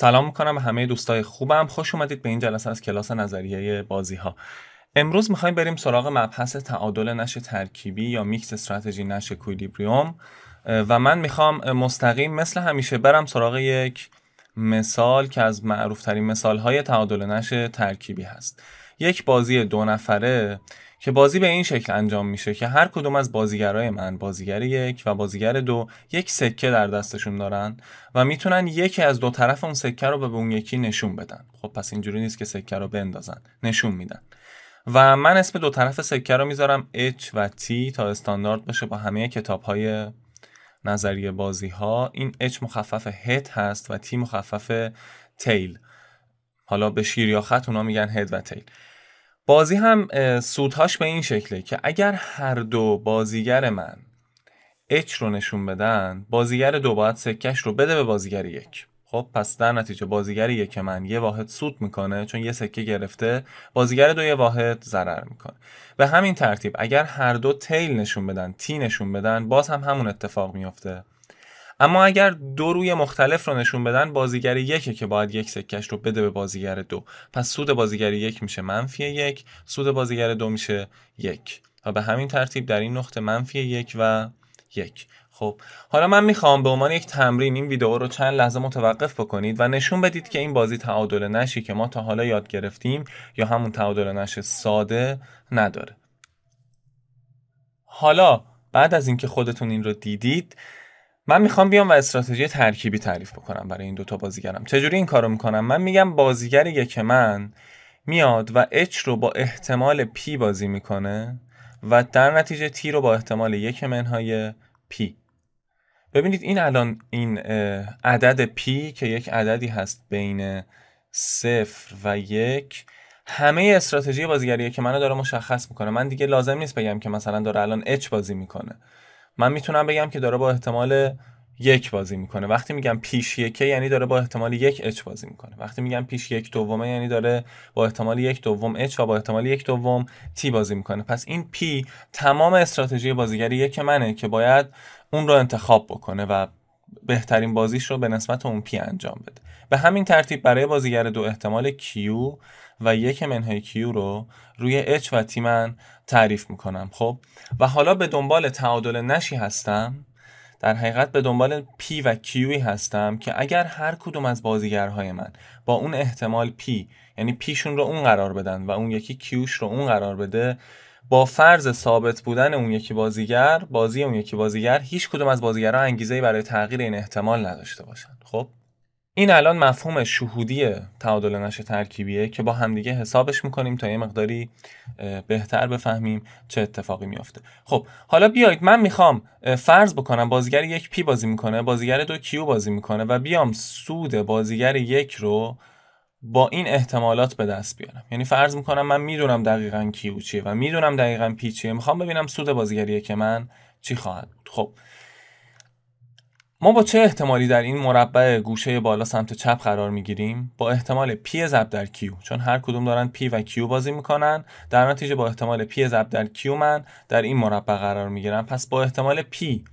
سلام میکنم به همه دوستای خوبم خوش اومدید به این جلسه از کلاس نظریه بازی ها امروز میخوایم بریم سراغ مبحث تعادل نش ترکیبی یا میکس استراتژی نش کویلیبریوم و من میخوام مستقیم مثل همیشه برم سراغ یک مثال که از معروفترین مثال های تعادل نش ترکیبی هست یک بازی دو نفره که بازی به این شکل انجام میشه که هر کدوم از بازیگرای من بازیگر یک و بازیگر دو یک سکه در دستشون دارن و میتونن یکی از دو طرف اون سکه رو به اون یکی نشون بدن خب پس اینجوری نیست که سکه رو بندازن نشون میدن و من اسم دو طرف سکه رو میذارم H و T تا استاندارد باشه با همه کتاب های نظریه بازی ها این H مخفف هد هست و T مخفف تیل حالا به شیر یا خط اونا میگن هد و تیل بازی هم سودهاش به این شکله که اگر هر دو بازیگر من اچ رو نشون بدن بازیگر دو باید سکش رو بده به بازیگر یک خب پس در نتیجه بازیگر یک من یه واحد سود میکنه چون یه سکه گرفته بازیگر دو یه واحد ضرر میکنه به همین ترتیب اگر هر دو تیل نشون بدن تی نشون بدن باز هم همون اتفاق میافته اما اگر دو روی مختلف رو نشون بدن بازیگر یکه که باید یک سکش رو بده به بازیگر دو پس سود بازیگر یک میشه منفی یک سود بازیگر دو میشه یک و به همین ترتیب در این نقطه منفی یک و یک خب حالا من میخوام به عنوان یک تمرین این ویدیو رو چند لحظه متوقف بکنید و نشون بدید که این بازی تعادل نشی که ما تا حالا یاد گرفتیم یا همون تعادل نش ساده نداره حالا بعد از اینکه خودتون این رو دیدید من میخوام بیام و استراتژی ترکیبی تعریف بکنم برای این دوتا بازیگرم چجوری این کارو میکنم من میگم بازیگری که من میاد و اچ رو با احتمال P بازی میکنه و در نتیجه T رو با احتمال یک منهای P ببینید این الان این عدد P که یک عددی هست بین صفر و یک همه استراتژی بازیگری که منو داره مشخص میکنه من دیگه لازم نیست بگم که مثلا داره الان اچ بازی میکنه من میتونم بگم که داره با احتمال یک بازی میکنه وقتی میگم پیش یک، یعنی داره با احتمال یک اچ بازی میکنه وقتی میگم پیش یک دومه یعنی داره با احتمال یک دوم اچ و با احتمال یک دوم تی بازی میکنه پس این پی تمام استراتژی بازیگری یک منه که باید اون رو انتخاب بکنه و بهترین بازیش رو به نسبت اون پی انجام بده به همین ترتیب برای بازیگر دو احتمال کیو و یک منهای کیو رو روی اچ و تی من تعریف میکنم خب و حالا به دنبال تعادل نشی هستم در حقیقت به دنبال پی و کیوی هستم که اگر هر کدوم از بازیگرهای من با اون احتمال پی یعنی پیشون رو اون قرار بدن و اون یکی کیوش رو اون قرار بده با فرض ثابت بودن اون یکی بازیگر بازی اون یکی بازیگر هیچ کدوم از بازیگرها انگیزه برای تغییر این احتمال نداشته باشند خب این الان مفهوم شهودی تعادل نش ترکیبیه که با همدیگه حسابش میکنیم تا یه مقداری بهتر بفهمیم چه اتفاقی میافته خب حالا بیایید من میخوام فرض بکنم بازیگر یک پی بازی میکنه بازیگر دو کیو بازی میکنه و بیام سود بازیگر یک رو با این احتمالات به دست بیارم یعنی فرض میکنم من میدونم دقیقا کیو چیه و میدونم دقیقا پی چیه میخوام ببینم سود بازیگریه که من چی خواهد بود خب ما با چه احتمالی در این مربع گوشه بالا سمت چپ قرار میگیریم با احتمال پی ضرب در کیو چون هر کدوم دارن پی و کیو بازی میکنن در نتیجه با احتمال پی ضرب در کیو من در این مربع قرار میگیرم پس با احتمال پی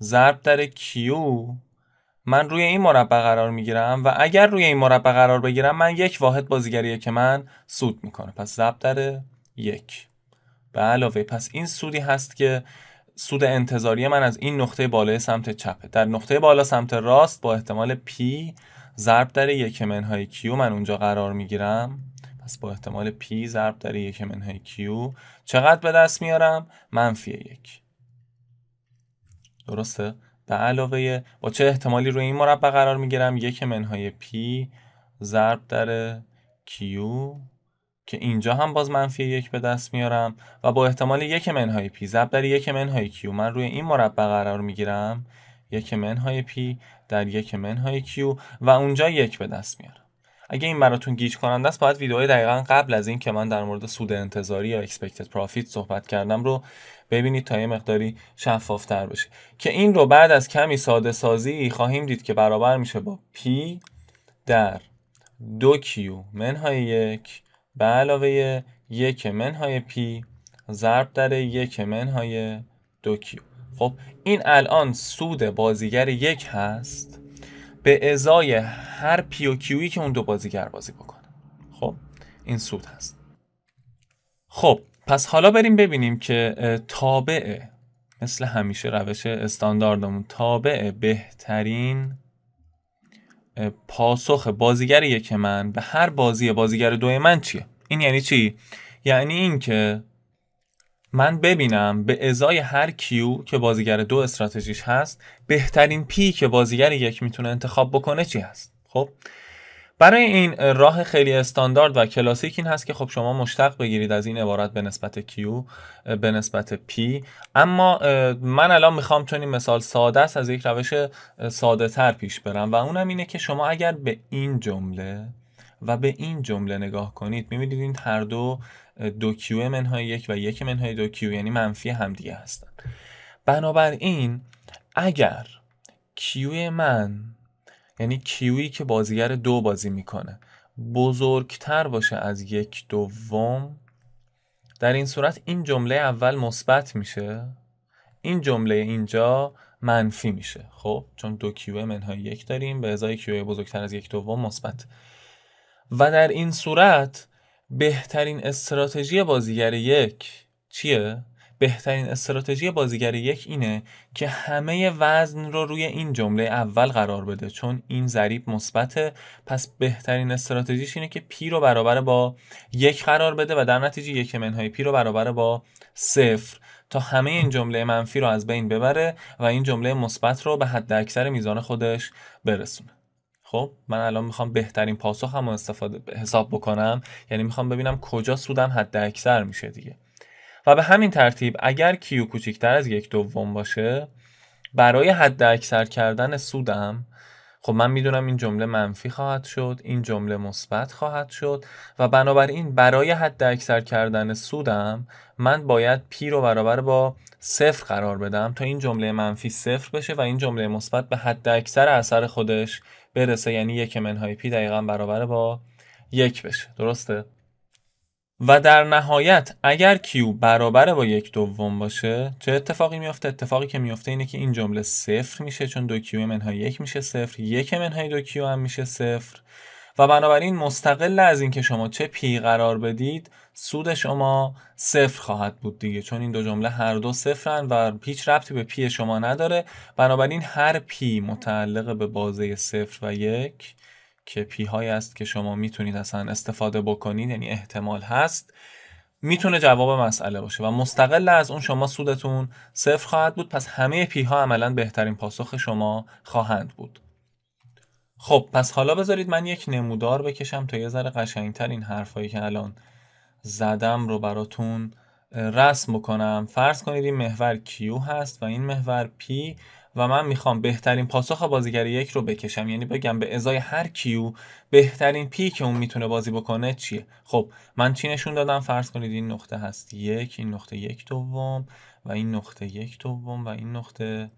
ضرب در کیو من روی این مربع قرار میگیرم و اگر روی این مربع قرار بگیرم من یک واحد بازیگریه که من سود میکنه پس ضرب در یک به علاوه پس این سودی هست که سود انتظاری من از این نقطه بالای سمت چپه در نقطه بالا سمت راست با احتمال پی ضرب در یک منهای کیو من اونجا قرار میگیرم پس با احتمال پی ضرب در یک منهای کیو چقدر به دست میارم؟ منفی یک درسته؟ به علاوه با چه احتمالی روی این مربع قرار میگیرم یک منهای پی ضرب در کیو که اینجا هم باز منفی یک به دست میارم و با احتمال یک منهای پی ضرب در یک منهای کیو من روی این مربع قرار میگیرم یک منهای پی در یک منهای کیو و اونجا یک به دست میارم اگه این براتون گیج کننده است باید ویدیوهای دقیقا قبل از این که من در مورد سود انتظاری یا اکسپکتد profit صحبت کردم رو ببینید تا یه مقداری شفافتر بشه که این رو بعد از کمی ساده سازی خواهیم دید که برابر میشه با P در دو کیو منهای یک به علاوه یک منهای پی ضرب در یک منهای دو کیو خب این الان سود بازیگر یک هست به ازای هر و که اون دو بازیگر بازی بکنه خب این سود هست خب پس حالا بریم ببینیم که تابع مثل همیشه روش استانداردمون تابع بهترین پاسخ بازیگر یک من به هر بازی بازیگر دوی من چیه این یعنی چی یعنی اینکه من ببینم به ازای هر کیو که بازیگر دو استراتژیش هست بهترین پی که بازیگر یک میتونه انتخاب بکنه چی هست خب برای این راه خیلی استاندارد و کلاسیک این هست که خب شما مشتق بگیرید از این عبارت به نسبت Q به نسبت P اما من الان میخوام چون این مثال ساده است از یک روش ساده تر پیش برم و اونم اینه که شما اگر به این جمله و به این جمله نگاه کنید میبینید این هر دو دو Q منهای یک و یک منهای دو Q یعنی منفی همدیگه هستن بنابراین اگر Q من یعنی کیوی که بازیگر دو بازی میکنه بزرگتر باشه از یک دوم در این صورت این جمله اول مثبت میشه این جمله اینجا منفی میشه خب چون دو کیو منهای یک داریم به ازای کیو بزرگتر از یک دوم مثبت و در این صورت بهترین استراتژی بازیگر یک چیه بهترین استراتژی بازیگر یک اینه که همه وزن رو روی این جمله اول قرار بده چون این ضریب مثبته پس بهترین استراتژیش اینه که پی رو برابر با یک قرار بده و در نتیجه یک منهای پی رو برابر با صفر تا همه این جمله منفی رو از بین ببره و این جمله مثبت رو به حد اکثر میزان خودش برسونه خب من الان میخوام بهترین پاسخ هم استفاده حساب بکنم یعنی میخوام ببینم کجا سودم حد میشه دیگه و به همین ترتیب اگر کیو کوچکتر از یک دوم باشه برای حد اکثر کردن سودم خب من میدونم این جمله منفی خواهد شد این جمله مثبت خواهد شد و بنابراین برای حد اکثر کردن سودم من باید پی رو برابر با صفر قرار بدم تا این جمله منفی صفر بشه و این جمله مثبت به حد اکثر اثر خودش برسه یعنی یک منهای پی دقیقا برابر با یک بشه درسته و در نهایت اگر کیو برابر با یک دوم باشه چه اتفاقی میفته اتفاقی که میفته اینه که این جمله صفر میشه چون دو Q منهای یک میشه صفر یک منهای دو کیو هم میشه صفر و بنابراین مستقل از اینکه شما چه پی قرار بدید سود شما صفر خواهد بود دیگه چون این دو جمله هر دو صفرن و پیچ ربطی به پی شما نداره بنابراین هر پی متعلق به بازه صفر و یک که پی است که شما میتونید اصلا استفاده بکنید یعنی احتمال هست میتونه جواب مسئله باشه و مستقل از اون شما سودتون صفر خواهد بود پس همه پی ها عملا بهترین پاسخ شما خواهند بود خب پس حالا بذارید من یک نمودار بکشم تا یه ذره قشنگتر این حرفایی که الان زدم رو براتون رسم بکنم فرض کنید این محور کیو هست و این محور پی و من میخوام بهترین پاسخ بازیگر یک رو بکشم یعنی بگم به ازای هر کیو بهترین پی که اون میتونه بازی بکنه چیه خب من چی نشون دادم فرض کنید این نقطه هست یک این نقطه یک دوم و این نقطه یک دوم و این نقطه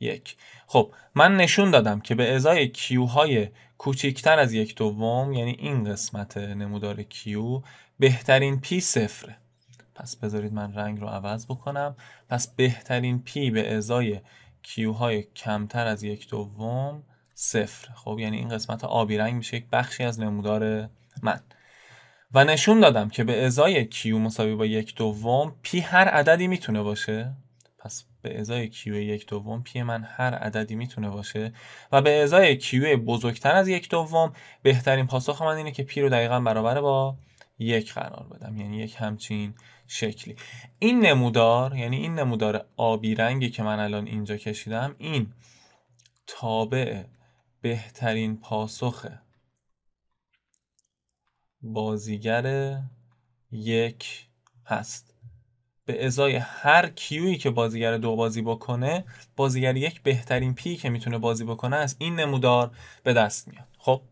یک خب من نشون دادم که به ازای های کوچیکتر از یک دوم یعنی این قسمت نمودار کیو بهترین پی صفره پس بذارید من رنگ رو عوض بکنم پس بهترین پی به ازای های کمتر از یک دوم صفر خب یعنی این قسمت آبی رنگ میشه یک بخشی از نمودار من و نشون دادم که به ازای کیو مساوی با یک دوم پی هر عددی میتونه باشه پس به ازای کیو یک دوم پی من هر عددی میتونه باشه و به ازای کیو بزرگتر از یک دوم بهترین پاسخ من اینه که پی رو دقیقا برابر با یک قرار بدم یعنی یک همچین شکلی این نمودار یعنی این نمودار آبی رنگی که من الان اینجا کشیدم این تابع بهترین پاسخ بازیگر یک هست به ازای هر کیویی که بازیگر دو بازی بکنه بازیگر یک بهترین پی که میتونه بازی بکنه از این نمودار به دست میاد خب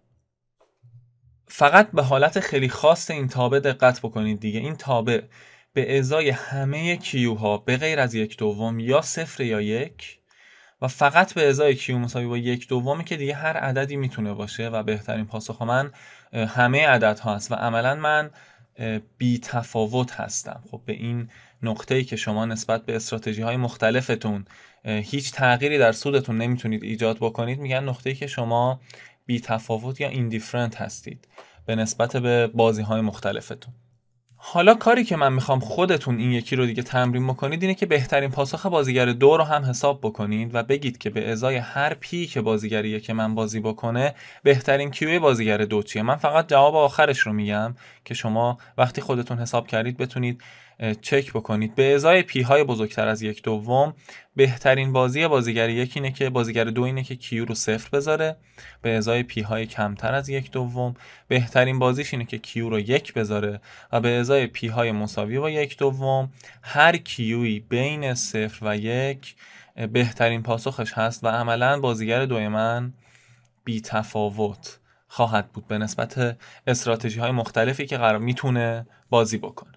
فقط به حالت خیلی خاص این تابه دقت بکنید دیگه این تابه به ازای همه کیوها به غیر از یک دوم یا صفر یا یک و فقط به ازای کیو مساوی با یک دومی که دیگه هر عددی میتونه باشه و بهترین پاسخ من همه ها هست و عملا من بی تفاوت هستم خب به این نقطه ای که شما نسبت به استراتژی های مختلفتون هیچ تغییری در سودتون نمیتونید ایجاد بکنید میگن نقطه ای که شما بی تفاوت یا ایندیفرنت هستید به نسبت به بازی های مختلفتون حالا کاری که من میخوام خودتون این یکی رو دیگه تمرین بکنید اینه که بهترین پاسخ بازیگر دو رو هم حساب بکنید و بگید که به ازای هر پی که بازیگر که من بازی بکنه بهترین کیوی بازیگر دو چیه من فقط جواب آخرش رو میگم که شما وقتی خودتون حساب کردید بتونید چک بکنید به ازای پی های بزرگتر از یک دوم بهترین بازی بازیگر یک اینه که بازیگر دو اینه که کیو رو صفر بذاره به ازای پی های کمتر از یک دوم بهترین بازیش اینه که کیو رو یک بذاره و به ازای پی های مساوی با یک دوم هر کیوی بین صفر و یک بهترین پاسخش هست و عملا بازیگر دوی من بی تفاوت خواهد بود به نسبت استراتژی های مختلفی که قرار میتونه بازی بکنه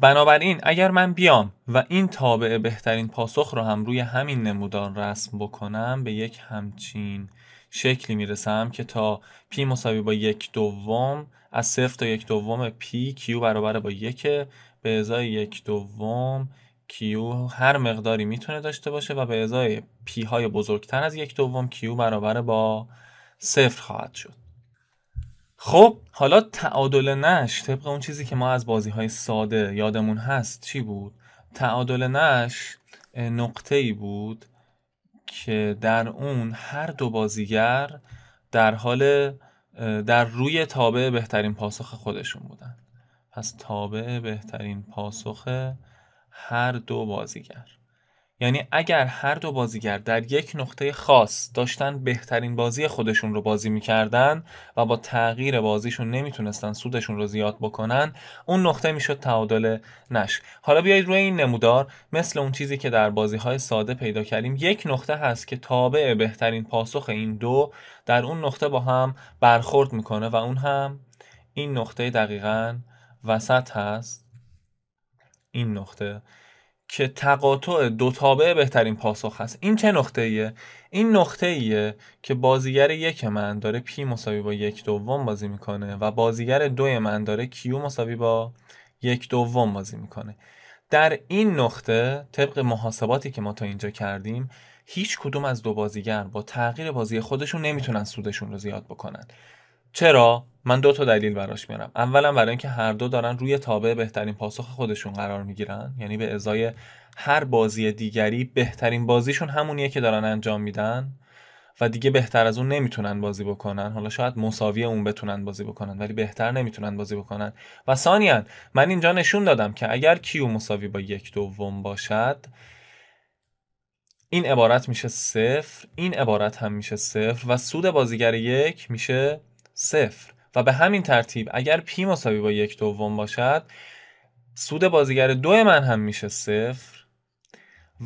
بنابراین اگر من بیام و این تابع بهترین پاسخ رو هم روی همین نمودار رسم بکنم به یک همچین شکلی میرسم که تا پی مساوی با یک دوم از صفر تا یک دوم پی کیو برابر با یک به ازای یک دوم کیو هر مقداری میتونه داشته باشه و به ازای پی های بزرگتر از یک دوم کیو برابر با صفر خواهد شد خب حالا تعادل نش طبق اون چیزی که ما از بازی های ساده یادمون هست چی بود تعادل نش نقطه ای بود که در اون هر دو بازیگر در حال در روی تابع بهترین پاسخ خودشون بودن پس تابع بهترین پاسخ هر دو بازیگر یعنی اگر هر دو بازیگر در یک نقطه خاص داشتن بهترین بازی خودشون رو بازی میکردن و با تغییر بازیشون نمیتونستن سودشون رو زیاد بکنن اون نقطه میشد تعادل نش حالا بیایید روی این نمودار مثل اون چیزی که در بازی های ساده پیدا کردیم یک نقطه هست که تابع بهترین پاسخ این دو در اون نقطه با هم برخورد میکنه و اون هم این نقطه دقیقا وسط هست این نقطه که تقاطع دو تابعه بهترین پاسخ هست این چه نقطه ایه؟ این نقطه ایه که بازیگر یک من داره پی مساوی با یک دوم بازی میکنه و بازیگر دوی من داره کیو مساوی با یک دوم بازی میکنه در این نقطه طبق محاسباتی که ما تا اینجا کردیم هیچ کدوم از دو بازیگر با تغییر بازی خودشون نمیتونن سودشون رو زیاد بکنن چرا من دو تا دلیل براش میارم اولا برای اینکه هر دو دارن روی تابع بهترین پاسخ خودشون قرار میگیرن یعنی به ازای هر بازی دیگری بهترین بازیشون همونیه که دارن انجام میدن و دیگه بهتر از اون نمیتونن بازی بکنن حالا شاید مساوی اون بتونن بازی بکنن ولی بهتر نمیتونن بازی بکنن و ثانیا من اینجا نشون دادم که اگر کیو مساوی با یک دوم باشد این عبارت میشه صفر این عبارت هم میشه صفر و سود بازیگر یک میشه صفر و به همین ترتیب اگر پی مساوی با یک دوم باشد سود بازیگر دو من هم میشه صفر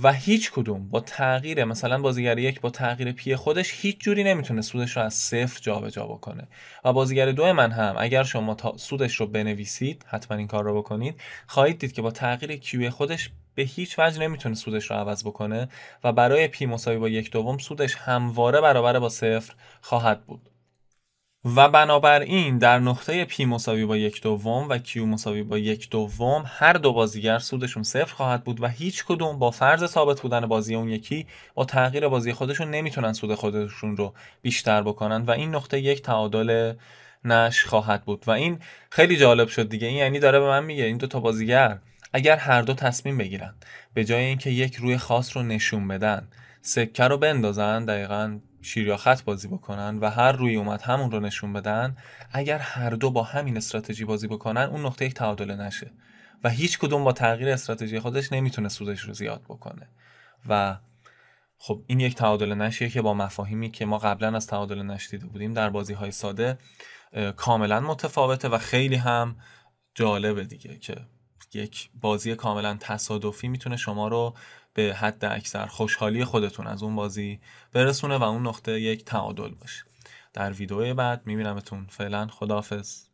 و هیچ کدوم با تغییر مثلا بازیگر یک با تغییر پی خودش هیچ جوری نمیتونه سودش رو از صفر جابجا بکنه و بازیگر دو من هم اگر شما سودش رو بنویسید حتما این کار رو بکنید خواهید دید که با تغییر کیو خودش به هیچ وجه نمیتونه سودش رو عوض بکنه و برای پی مساوی با یک دوم سودش همواره برابر با صفر خواهد بود و بنابراین در نقطه پی مساوی با یک دوم و کیو مساوی با یک دوم هر دو بازیگر سودشون صفر خواهد بود و هیچ کدوم با فرض ثابت بودن بازی اون یکی با تغییر بازی خودشون نمیتونن سود خودشون رو بیشتر بکنن و این نقطه یک تعادل نش خواهد بود و این خیلی جالب شد دیگه این یعنی داره به من میگه این دو تا بازیگر اگر هر دو تصمیم بگیرن به جای اینکه یک روی خاص رو نشون بدن سکه رو بندازن دقیقا شیر یا خط بازی بکنن و هر روی اومد همون رو نشون بدن اگر هر دو با همین استراتژی بازی بکنن اون نقطه یک تعادله نشه و هیچ کدوم با تغییر استراتژی خودش نمیتونه سودش رو زیاد بکنه و خب این یک تعادل نشیه که با مفاهیمی که ما قبلا از تعادل نش دیده بودیم در بازی های ساده کاملا متفاوته و خیلی هم جالبه دیگه که یک بازی کاملا تصادفی میتونه شما رو به حد اکثر خوشحالی خودتون از اون بازی برسونه و اون نقطه یک تعادل باشه در ویدیو بعد میبینمتون فعلا خداحافظ